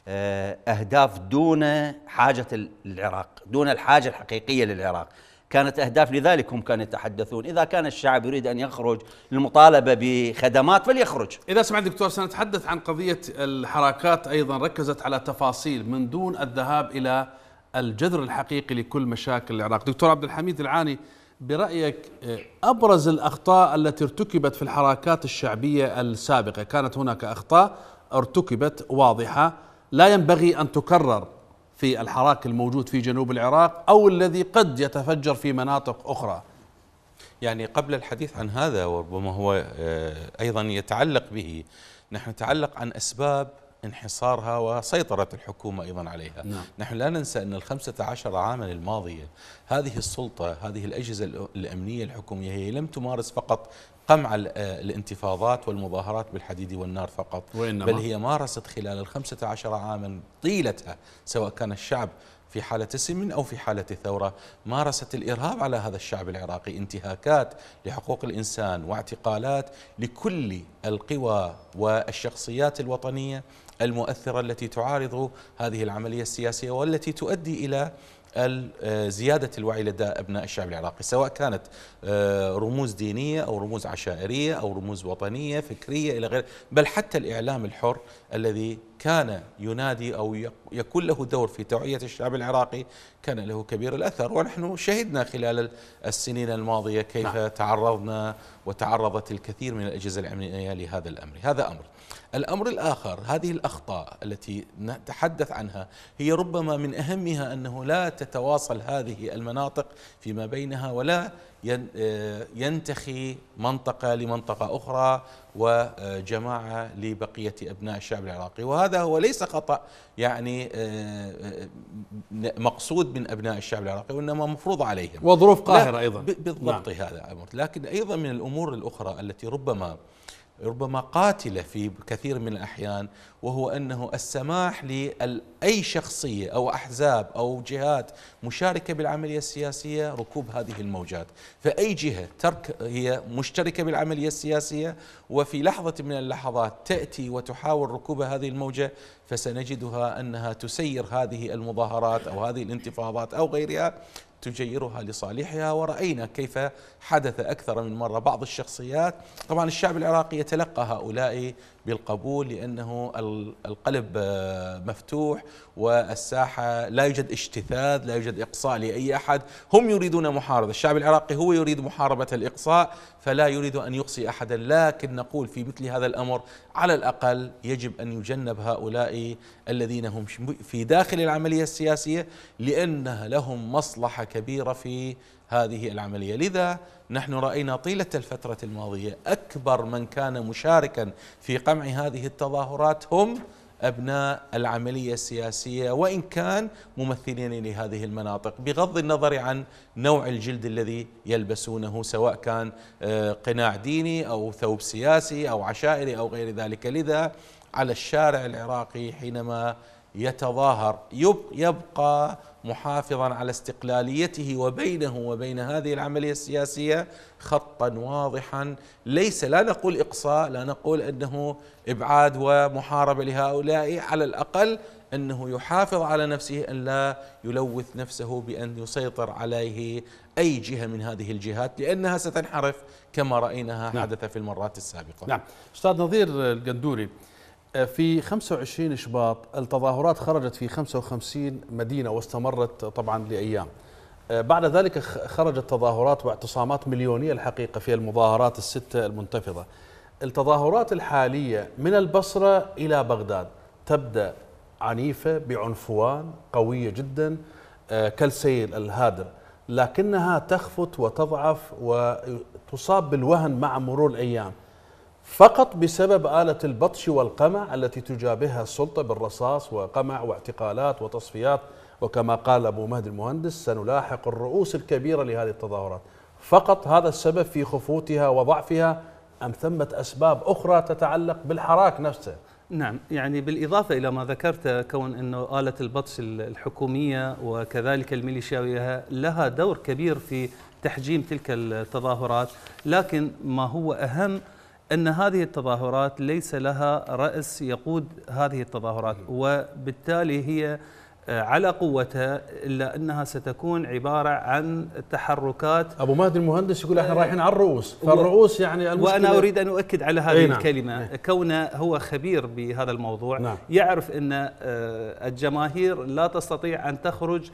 آه، أهداف دون حاجة العراق دون الحاجة الحقيقية للعراق كانت أهداف لذلك هم كانوا يتحدثون إذا كان الشعب يريد أن يخرج للمطالبة بخدمات فليخرج إذا سمعت دكتور سنتحدث عن قضية الحركات أيضا ركزت على تفاصيل من دون الذهاب إلى الجذر الحقيقي لكل مشاكل العراق دكتور عبد الحميد العاني برأيك آه، أبرز الأخطاء التي ارتكبت في الحركات الشعبية السابقة كانت هناك أخطاء ارتكبت واضحة لا ينبغي ان تكرر في الحراك الموجود في جنوب العراق او الذي قد يتفجر في مناطق اخرى. يعني قبل الحديث عن هذا وربما هو آه، ايضا يتعلق به نحن نتعلق عن اسباب انحصارها وسيطرة الحكومة أيضا عليها نعم. نحن لا ننسى أن الخمسة عشر عاما الماضية هذه السلطة هذه الأجهزة الأمنية الحكومية هي لم تمارس فقط قمع آه، الانتفاضات والمظاهرات بالحديد والنار فقط وإنما. بل هي مارست خلال الخمسة عشر عاما طيلتها سواء كان الشعب في حالة سلم أو في حالة ثورة مارست الإرهاب على هذا الشعب العراقي انتهاكات لحقوق الإنسان واعتقالات لكل القوى والشخصيات الوطنية المؤثرة التي تعارض هذه العملية السياسية والتي تؤدي إلى زيادة الوعي لدى أبناء الشعب العراقي سواء كانت آه، رموز دينية أو رموز عشائرية أو رموز وطنية فكرية إلى غير بل حتى الإعلام الحر الذي كان ينادي أو يكون له دور في توعية الشعب العراقي كان له كبير الأثر ونحن شهدنا خلال السنين الماضية كيف نعم. تعرضنا وتعرضت الكثير من الأجهزة الأمنية لهذا الأمر هذا أمر الأمر الآخر هذه الأخطاء التي نتحدث عنها هي ربما من أهمها أنه لا تتواصل هذه المناطق فيما بينها ولا آه، ينتخي منطقة لمنطقة أخرى وجماعة لبقية أبناء الشعب العراقي وهذا هو ليس خطأ يعني آه، آه، مقصود من أبناء الشعب العراقي وإنما مفروض عليهم وظروف قاهرة أيضا بالضبط نعم. هذا أمر لكن أيضا من الأمور الأخرى التي ربما ربما قاتله في كثير من الاحيان وهو انه السماح لاي شخصيه او احزاب او جهات مشاركه بالعمليه السياسيه ركوب هذه الموجات، فاي جهه ترك هي مشتركه بالعمليه السياسيه وفي لحظه من اللحظات تاتي وتحاول ركوب هذه الموجه فسنجدها انها تسير هذه المظاهرات او هذه الانتفاضات او غيرها تجيرها لصالحها ورأينا كيف حدث أكثر من مرة بعض الشخصيات طبعا الشعب العراقي يتلقى هؤلاء بالقبول لأنه القلب آه، مفتوح والساحة لا يوجد اجتثاث لا يوجد إقصاء لأي أحد هم يريدون محاربة الشعب العراقي هو يريد محاربة الإقصاء فلا يريد أن يقصي أحدا لكن نقول في مثل هذا الأمر على الأقل يجب أن يجنب هؤلاء الذين هم في داخل العملية السياسية لأنها لهم مصلحة كبيرة في هذه العملية لذا نحن رأينا طيلة الفترة الماضية أكبر من كان مشاركا في قمع هذه التظاهرات هم أبناء العملية السياسية وإن كان ممثلين لهذه المناطق بغض النظر عن نوع الجلد الذي يلبسونه سواء كان آه، قناع ديني أو ثوب سياسي أو عشائري أو غير ذلك لذا على الشارع العراقي حينما يتظاهر يبقى محافظا على استقلاليته وبينه وبين هذه العمليه السياسيه خطا واضحا ليس لا نقول اقصاء لا نقول انه ابعاد ومحاربه لهؤلاء على الاقل انه يحافظ على نفسه ان لا يلوث نفسه بان يسيطر عليه اي جهه من هذه الجهات لانها ستنحرف كما رايناها نعم. حدث في المرات السابقه. نعم، استاذ نظير القندوري في 25 شباط التظاهرات خرجت في 55 مدينة واستمرت طبعا لأيام آه، بعد ذلك خرجت تظاهرات واعتصامات مليونية الحقيقة في المظاهرات الستة المنتفضة التظاهرات الحالية من البصرة إلى بغداد تبدأ عنيفة بعنفوان قوية جدا آه، كالسيل الهادر لكنها تخفت وتضعف وتصاب بالوهن مع مرور الأيام فقط بسبب آلة البطش والقمع التي تجابهها السلطة بالرصاص وقمع واعتقالات وتصفيات وكما قال أبو مهدي المهندس سنلاحق الرؤوس الكبيرة لهذه التظاهرات فقط هذا السبب في خفوتها وضعفها أم ثمة أسباب أخرى تتعلق بالحراك نفسه نعم يعني بالإضافة إلى ما ذكرت كون أنه آلة البطش الحكومية وكذلك الميليشياوية لها دور كبير في تحجيم تلك التظاهرات لكن ما هو أهم ان هذه التظاهرات ليس لها راس يقود هذه التظاهرات وبالتالي هي آه، على قوتها الا انها ستكون عباره عن تحركات ابو مهدي المهندس يقول احنا آه، رايحين على الرؤوس فالرؤوس يعني وانا اريد ان اؤكد على هذه ايه نعم الكلمه ايه كونه هو خبير بهذا الموضوع نعم يعرف ان آه، الجماهير لا تستطيع ان تخرج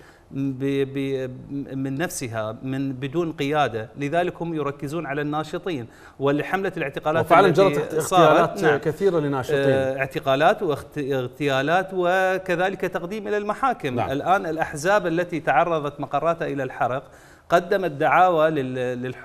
من نفسها من بدون قياده لذلك هم يركزون على الناشطين ولحمله الاعتقالات وفعلا جرت اغتيالات نعم كثيره لناشطين آه، اعتقالات واغتيالات وكذلك تقديم الى المحاكم نعم. الان الاحزاب التي تعرضت مقراتها الى الحرق قدمت دعاوى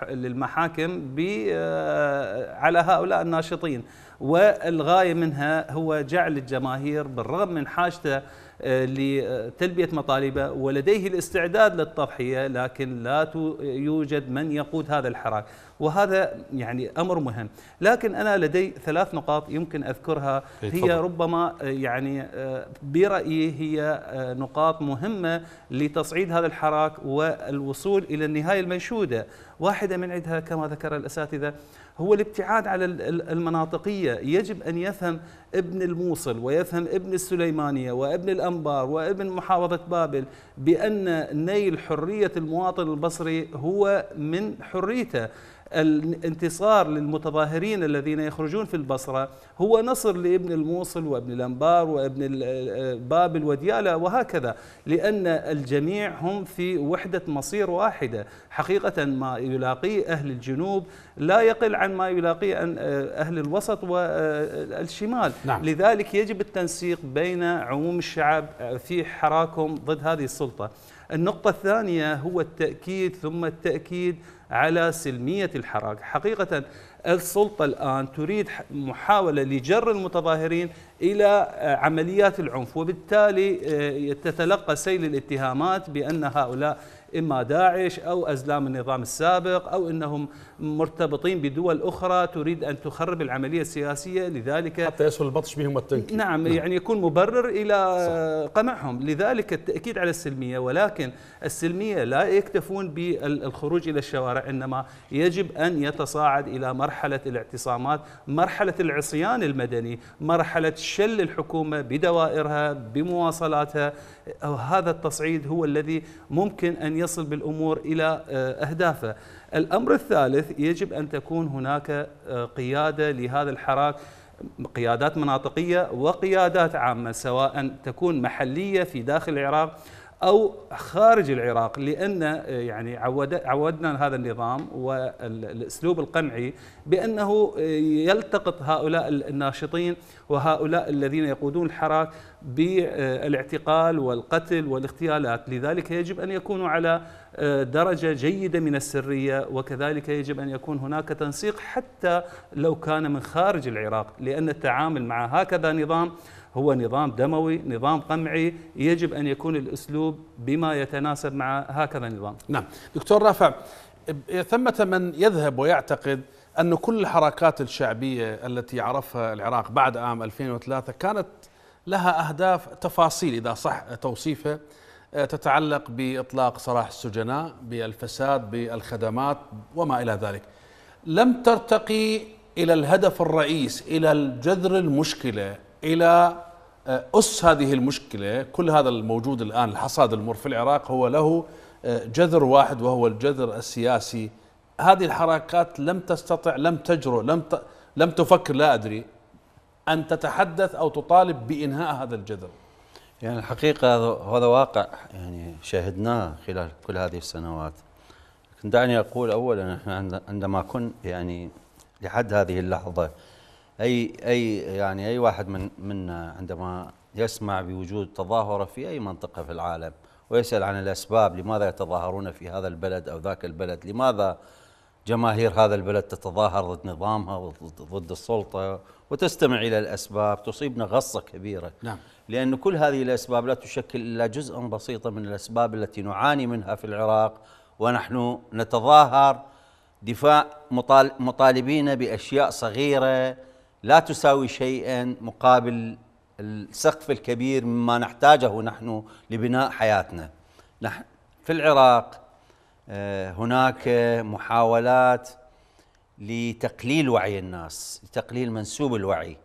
للمحاكم آه، على هؤلاء الناشطين والغايه منها هو جعل الجماهير بالرغم من حاجته آه، لتلبية مطالبه ولديه الاستعداد للتضحية لكن لا يوجد من يقود هذا الحراك وهذا يعني أمر مهم لكن أنا لدي ثلاث نقاط يمكن أذكرها هي ربما آه، يعني آه، برأيي هي نقاط مهمة لتصعيد هذا الحراك والوصول إلى النهاية المنشودة واحدة من عندها كما ذكر الأساتذة هو الابتعاد على المناطقية يجب أن يفهم ابن الموصل ويفهم ابن السليمانية وابن الأنبار وابن محافظة بابل بأن نيل حرية المواطن البصري هو من حريته الانتصار للمتظاهرين الذين يخرجون في البصرة هو نصر لابن الموصل وابن الأنبار وابن بابل وديالة وهكذا لأن الجميع هم في وحدة مصير واحدة حقيقة ما يلاقيه أهل الجنوب لا يقل عن ما يلاقيه أهل الوسط والشمال آه، نعم. لذلك يجب التنسيق بين عموم الشعب في حراكم ضد هذه السلطة النقطة الثانية هو التأكيد ثم التأكيد على سلمية الحراك حقيقة السلطة الآن تريد محاولة لجر المتظاهرين إلى عمليات العنف وبالتالي آه، تتلقى سيل الاتهامات بأن هؤلاء إما داعش أو أزلام النظام السابق أو أنهم مرتبطين بدول أخرى تريد أن تخرب العملية السياسية لذلك حتى يسهل البطش بهم والتنكيل نعم, نعم يعني يكون مبرر إلى صح. آه، قمعهم لذلك التأكيد على السلمية ولكن السلمية لا يكتفون بالخروج إلى الشوارع إنما يجب أن يتصاعد إلى مرحلة الاعتصامات مرحلة العصيان المدني مرحلة شل الحكومة بدوائرها بمواصلاتها هذا التصعيد هو الذي ممكن أن يصل بالأمور إلى آه، أهدافه الأمر الثالث يجب أن تكون هناك آه، قيادة لهذا الحراك قيادات مناطقية وقيادات عامة سواء تكون محلية في داخل العراق او خارج العراق لان يعني عودنا هذا النظام والاسلوب القمعي بانه يلتقط هؤلاء الناشطين وهؤلاء الذين يقودون الحراك بالاعتقال والقتل والاغتيالات، لذلك يجب ان يكونوا على آه، درجه جيده من السريه وكذلك يجب ان يكون هناك تنسيق حتى لو كان من خارج العراق، لان التعامل مع هكذا نظام هو نظام دموي نظام قمعي يجب أن يكون الأسلوب بما يتناسب مع هكذا نظام نعم دكتور رافع ثمة من يذهب ويعتقد أن كل الحركات الشعبية التي عرفها العراق بعد عام 2003 كانت لها أهداف تفاصيل إذا صح توصيفها آه، تتعلق بإطلاق سراح السجناء بالفساد بالخدمات وما إلى ذلك لم ترتقي إلى الهدف الرئيس إلى جذر المشكلة إلى آه، أس هذه المشكلة كل هذا الموجود الآن الحصاد المر في العراق هو له آه، جذر واحد وهو الجذر السياسي هذه الحركات لم تستطع لم تجرؤ لم ت... لم تفكر لا أدري أن تتحدث أو تطالب بإنهاء هذا الجذر يعني الحقيقة هذا واقع يعني شاهدناه خلال كل هذه السنوات لكن دعني أقول أولا عندما كن يعني لحد هذه اللحظة اي اي يعني اي واحد من منا عندما يسمع بوجود تظاهره في اي منطقه في العالم ويسال عن الاسباب لماذا يتظاهرون في هذا البلد او ذاك البلد، لماذا جماهير هذا البلد تتظاهر ضد نظامها وضد السلطه وتستمع الى الاسباب تصيبنا غصه كبيره. نعم. لان كل هذه الاسباب لا تشكل الا جزءا بسيطا من الاسباب التي نعاني منها في العراق ونحن نتظاهر دفاع مطالبين باشياء صغيره لا تساوي شيئا مقابل السقف الكبير مما نحتاجه نحن لبناء حياتنا نحن في العراق آه، هناك محاولات لتقليل وعي الناس لتقليل منسوب الوعي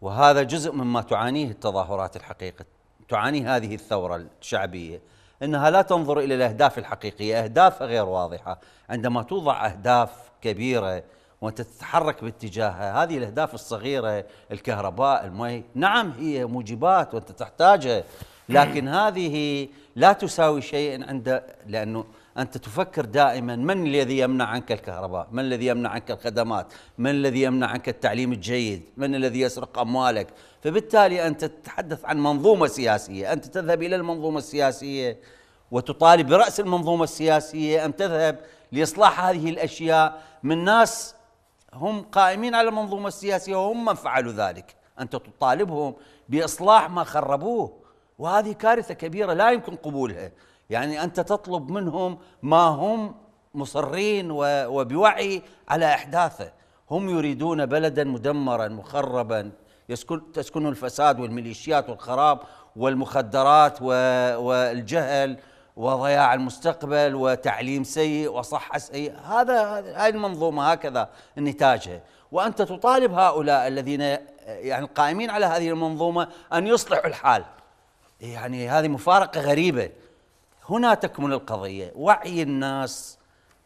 وهذا جزء مما تعانيه التظاهرات الحقيقة تعانيه هذه الثورة الشعبية أنها لا تنظر إلى الأهداف الحقيقية أهدافها غير واضحة عندما توضع أهداف كبيرة وانت تتحرك باتجاهها هذه الاهداف الصغيره الكهرباء المي نعم هي موجبات وانت تحتاجها لكن هذه لا تساوي شيئا عند لانه انت تفكر دائما من الذي يمنع عنك الكهرباء؟ من الذي يمنع عنك الخدمات؟ من الذي يمنع عنك التعليم الجيد؟ من الذي يسرق اموالك؟ فبالتالي انت تتحدث عن منظومه سياسيه، انت تذهب الى المنظومه السياسيه وتطالب براس المنظومه السياسيه ان تذهب لاصلاح هذه الاشياء من ناس هم قائمين على المنظومة السياسية وهم من فعلوا ذلك أنت تطالبهم بإصلاح ما خربوه وهذه كارثة كبيرة لا يمكن قبولها يعني أنت تطلب منهم ما هم مصرين وبوعي على إحداثه هم يريدون بلدا مدمرا مخربا يسكن تسكنه الفساد والميليشيات والخراب والمخدرات والجهل وضياع المستقبل وتعليم سيء وصحة سيئة هذا هذه المنظومة هكذا نتاجها وأنت تطالب هؤلاء الذين يعني القائمين على هذه المنظومة أن يصلحوا الحال يعني هذه مفارقة غريبة هنا تكمن القضية وعي الناس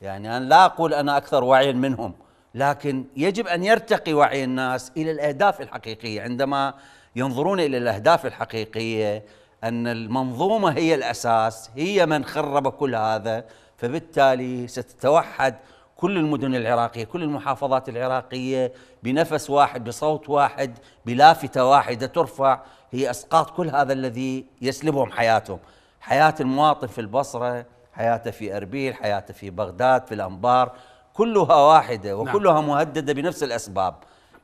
يعني أنا لا أقول أنا أكثر وعيا منهم لكن يجب أن يرتقي وعي الناس إلى الأهداف الحقيقية عندما ينظرون إلى الأهداف الحقيقية أن المنظومة هي الأساس هي من خرب كل هذا فبالتالي ستتوحد كل المدن العراقية كل المحافظات العراقية بنفس واحد بصوت واحد بلافتة واحدة ترفع هي أسقاط كل هذا الذي يسلبهم حياتهم حياة المواطن في البصرة حياته في أربيل حياته في بغداد في الأنبار كلها واحدة نعم. وكلها مهددة بنفس الأسباب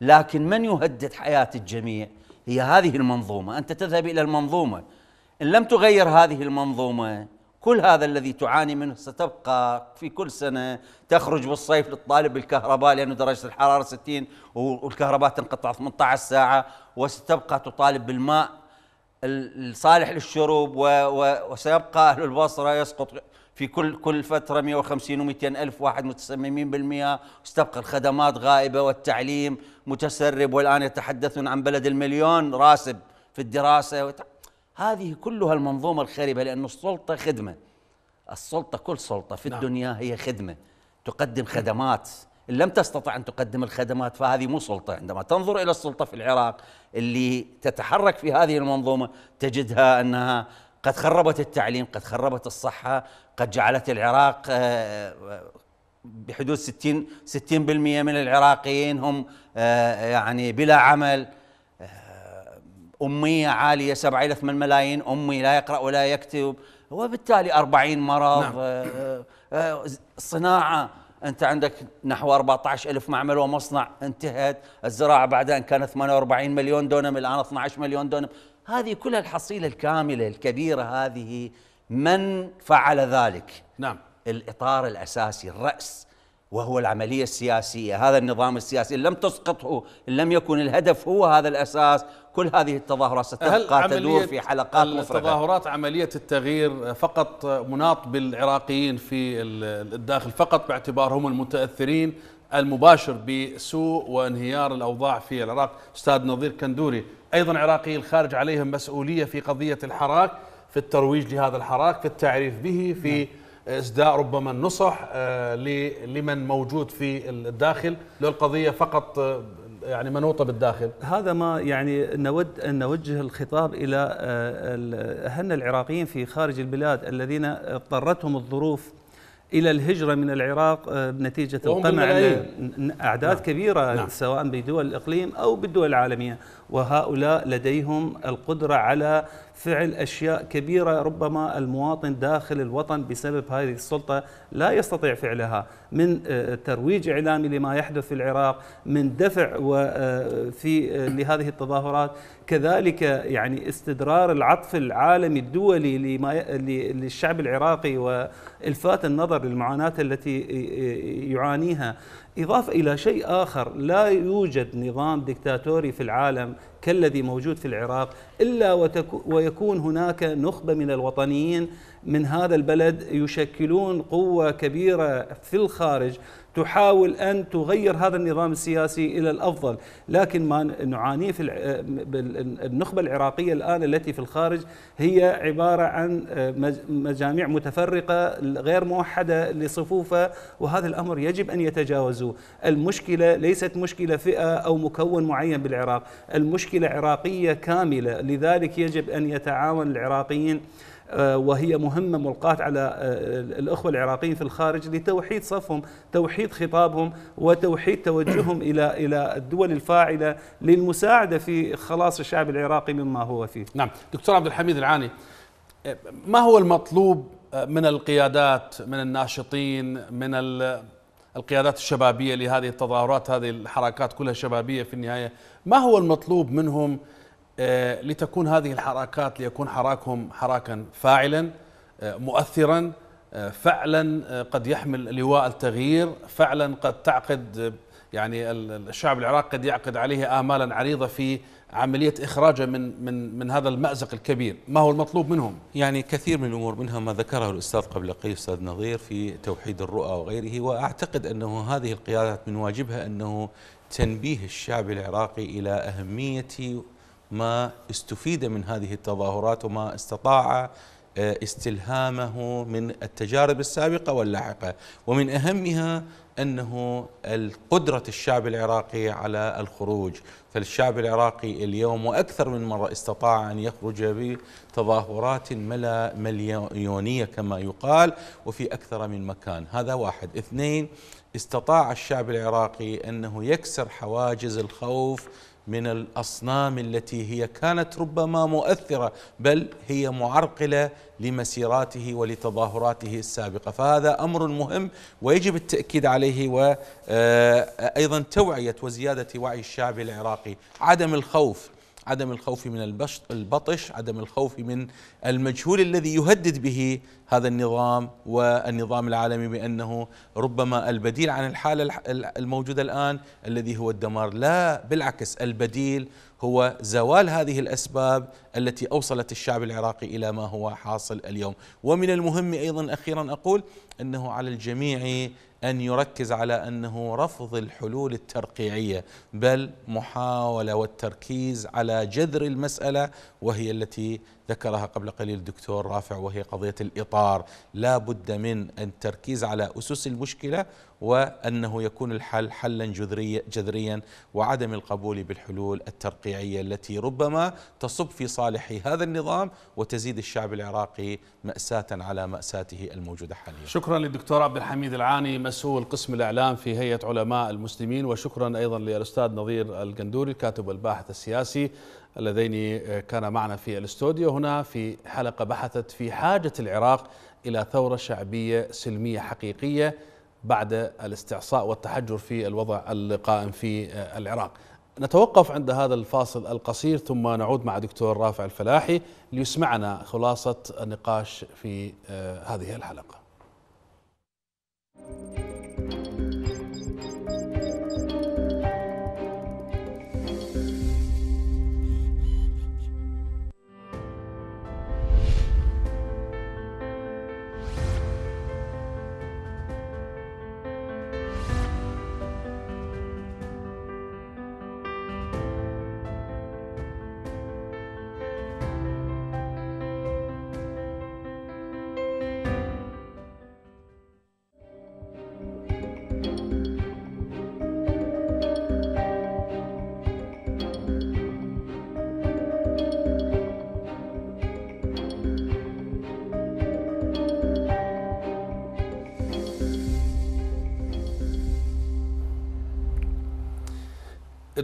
لكن من يهدد حياة الجميع هي هذه المنظومة أنت تذهب إلى المنظومة إن لم تغير هذه المنظومة كل هذا الذي تعاني منه ستبقى في كل سنة تخرج بالصيف للطالب الكهرباء لأنه درجة الحرارة 60 والكهرباء تنقطع 18 ساعة وستبقى تطالب بالماء الصالح للشرب و وسيبقى أهل البصرة يسقط في كل كل فتره 150 و200 الف واحد متسممين بالمياه وستبقى الخدمات غائبه والتعليم متسرب والان يتحدثون عن بلد المليون راسب في الدراسه هذه كلها المنظومة الخربة لأن السلطة خدمة السلطة كل سلطة في نعم. الدنيا هي خدمة تقدم خدمات إن لم تستطع أن تقدم الخدمات فهذه مو سلطة عندما تنظر إلى السلطة في العراق اللي تتحرك في هذه المنظومة تجدها أنها قد خربت التعليم قد خربت الصحة قد جعلت العراق آه، بحدود 60 60% من العراقيين هم آه، يعني بلا عمل أمية عالية سبعة إلى ثمان ملايين أمي لا يقرأ ولا يكتب وبالتالي أربعين مرض نعم. آه، آه، آه، صناعة أنت عندك نحو 14 ألف معمل ومصنع انتهت الزراعة بعد أن كانت 48 مليون دونم الآن 12 مليون دونم هذه كلها الحصيلة الكاملة الكبيرة هذه من فعل ذلك نعم الإطار الأساسي الرأس وهو العملية السياسية هذا النظام السياسي لم تسقطه لم يكن الهدف هو هذا الأساس كل هذه التظاهرات ستبقى تدور في حلقات مفردة التظاهرات عملية التغيير فقط مناط بالعراقيين في الداخل فقط باعتبارهم المتأثرين المباشر بسوء وانهيار الأوضاع في العراق أستاذ نظير كندوري أيضا عراقي الخارج عليهم مسؤولية في قضية الحراك في الترويج لهذا الحراك في التعريف به في نعم. إسداء ربما النصح آه، لمن موجود في الداخل للقضية فقط آه، يعني منوطه بالداخل هذا ما يعني نود ان نوجه الخطاب الى آه، اهلنا العراقيين في خارج البلاد الذين اضطرتهم الظروف الى الهجره من العراق آه، نتيجه القمع اعداد نعم. كبيره نعم. سواء بدول الاقليم او بالدول العالميه وهؤلاء لديهم القدره على فعل أشياء كبيرة ربما المواطن داخل الوطن بسبب هذه السلطة لا يستطيع فعلها من آه، ترويج إعلامي لما يحدث في العراق من دفع وفي آه، آه، لهذه التظاهرات كذلك يعني استدرار العطف العالمي الدولي للشعب العراقي والفات النظر للمعاناة التي يعانيها إضافة إلى شيء آخر لا يوجد نظام دكتاتوري في العالم كالذي موجود في العراق إلا ويكون هناك نخبة من الوطنيين من هذا البلد يشكلون قوة كبيرة في الخارج تحاول أن تغير هذا النظام السياسي إلى الأفضل لكن ما نعانيه في النخبة العراقية الآن التي في الخارج هي عبارة عن مجاميع متفرقة غير موحدة لصفوفة وهذا الأمر يجب أن يتجاوزوه المشكلة ليست مشكلة فئة أو مكون معين بالعراق المشكلة عراقية كاملة لذلك يجب أن يتعاون العراقيين آه، وهي مهمة ملقاة على آه، الأخوة العراقيين في الخارج لتوحيد صفهم توحيد خطابهم وتوحيد توجههم إلى إلى الدول الفاعلة للمساعدة في خلاص الشعب العراقي مما هو فيه نعم دكتور عبد الحميد العاني آه، ما هو المطلوب من القيادات من الناشطين من القيادات الشبابية لهذه التظاهرات هذه الحركات كلها شبابية في النهاية ما هو المطلوب منهم آه، لتكون هذه الحركات ليكون حراكهم حراكا فاعلا آه، مؤثرا آه، فعلا قد يحمل لواء التغيير فعلا قد تعقد يعني الشعب العراقي قد يعقد عليه آمالا عريضة في عملية إخراجه من, من, من هذا المأزق الكبير ما هو المطلوب منهم؟ يعني كثير من الأمور منها ما ذكره الأستاذ قبل قليل أستاذ نظير في توحيد الرؤى وغيره وأعتقد أنه هذه القيادات من واجبها أنه تنبيه الشعب العراقي إلى أهمية ما استفيد من هذه التظاهرات وما استطاع آه، استلهامه من التجارب السابقه واللاحقه ومن اهمها انه قدره الشعب العراقي على الخروج فالشعب العراقي اليوم واكثر من مره استطاع ان يخرج بتظاهرات ملا مليونيه كما يقال وفي اكثر من مكان هذا واحد اثنين استطاع الشعب العراقي انه يكسر حواجز الخوف من الاصنام التي هي كانت ربما مؤثره بل هي معرقله لمسيراته ولتظاهراته السابقه فهذا امر مهم ويجب التاكيد عليه وايضا آه، توعيه وزياده وعي الشعب العراقي عدم الخوف عدم الخوف من البطش عدم الخوف من المجهول الذي يهدد به هذا النظام والنظام العالمي بأنه ربما البديل عن الحالة الموجودة الآن الذي هو الدمار لا بالعكس البديل هو زوال هذه الأسباب التي أوصلت الشعب العراقي إلى ما هو حاصل اليوم ومن المهم أيضا أخيرا أقول أنه على الجميع أن يركز على أنه رفض الحلول الترقيعية بل محاولة والتركيز على جذر المسألة وهي التي ذكرها قبل قليل الدكتور رافع وهي قضية الإطار لا بد من التركيز على أسس المشكلة وأنه يكون الحل حلا جذريا, جذريا وعدم القبول بالحلول الترقيعية التي ربما تصب في صالح هذا النظام وتزيد الشعب العراقي مأساة على مأساته الموجودة حاليا شكرا للدكتور عبد الحميد العاني مسؤول قسم الإعلام في هيئة علماء المسلمين وشكرا أيضا للأستاذ نظير القندوري الكاتب والباحث السياسي اللذين آه، كان معنا في الاستوديو هنا في حلقة بحثت في حاجة العراق إلى ثورة شعبية سلمية حقيقية بعد الاستعصاء والتحجر في الوضع القائم في آه، العراق نتوقف عند هذا الفاصل القصير ثم نعود مع دكتور رافع الفلاحي ليسمعنا خلاصة النقاش في آه، هذه الحلقة Thank you.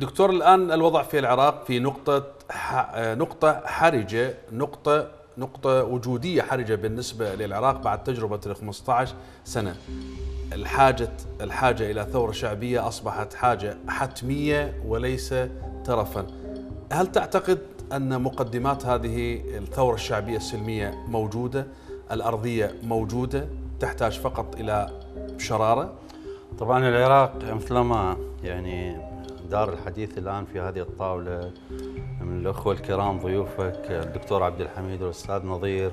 دكتور الان الوضع في العراق في نقطه آه، نقطه حرجه نقطه نقطة وجودية حرجة بالنسبة للعراق بعد تجربة ال 15 سنة. الحاجة الحاجة إلى ثورة شعبية أصبحت حاجة حتمية وليس ترفا. هل تعتقد أن مقدمات هذه الثورة الشعبية السلمية موجودة؟ الأرضية موجودة؟ تحتاج فقط إلى شرارة؟ طبعا العراق مثلما يعني دار الحديث الآن في هذه الطاولة من الأخوة الكرام ضيوفك الدكتور عبد الحميد والأستاذ نظير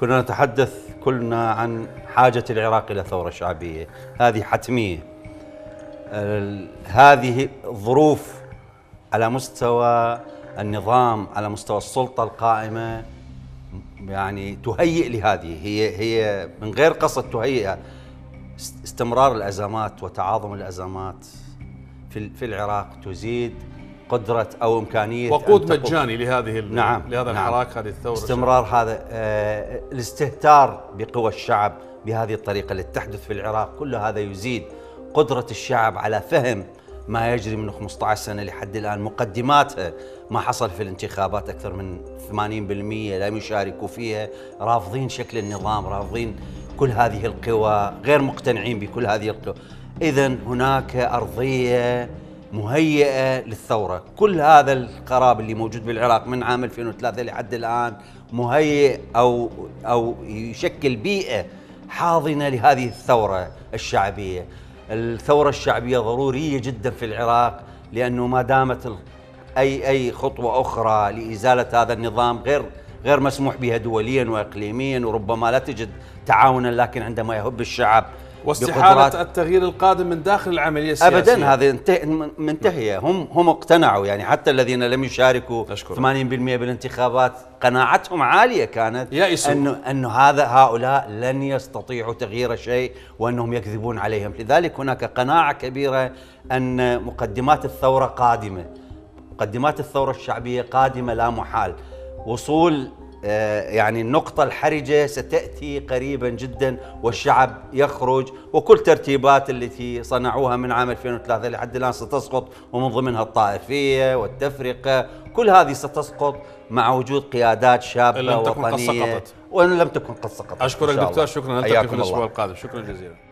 كنا نتحدث كلنا عن حاجة العراق إلى ثورة شعبية هذه حتمية هذه الظروف على مستوى النظام على مستوى السلطة القائمة يعني تهيئ لهذه هي هي من غير قصد تهيئ استمرار الأزمات وتعاظم الأزمات في في العراق تزيد قدرة أو إمكانية وقود مجاني لهذه نعم لهذا نعم الحراك هذه الثورة استمرار الشعب. هذا آه الاستهتار بقوى الشعب بهذه الطريقة اللي تحدث في العراق كل هذا يزيد قدرة الشعب على فهم ما يجري من 15 سنة لحد الآن مقدماتها ما حصل في الانتخابات أكثر من 80% لم يشاركوا فيها رافضين شكل النظام رافضين كل هذه القوى غير مقتنعين بكل هذه القوى إذا هناك أرضية مهيئة للثورة كل هذا القراب اللي موجود بالعراق من عام 2003 لحد الآن مهيئ أو, أو يشكل بيئة حاضنة لهذه الثورة الشعبية الثورة الشعبية ضرورية جدا في العراق لأنه ما دامت أي أي خطوة أخرى لإزالة هذا النظام غير غير مسموح بها دوليا وإقليميا وربما لا تجد تعاونا لكن عندما يهب الشعب واستحاله التغيير القادم من داخل العمليه السياسيه ابدا هذه منتهيه هم هم اقتنعوا يعني حتى الذين لم يشاركوا أشكر. 80% بالانتخابات قناعتهم عاليه كانت يائسوا انه انه هذا هؤلاء لن يستطيعوا تغيير شيء وانهم يكذبون عليهم لذلك هناك قناعه كبيره ان مقدمات الثوره قادمه مقدمات الثوره الشعبيه قادمه لا محال وصول آه، يعني النقطة الحرجة ستأتي قريبا جدا والشعب يخرج وكل ترتيبات التي صنعوها من عام 2003 لحد الآن ستسقط ومن ضمنها الطائفية والتفرقة كل هذه ستسقط مع وجود قيادات شابة وطنية وإن لم تكن قد سقطت أشكرك دكتور شكرا نلتقي في الأسبوع القادم شكرا جزيلا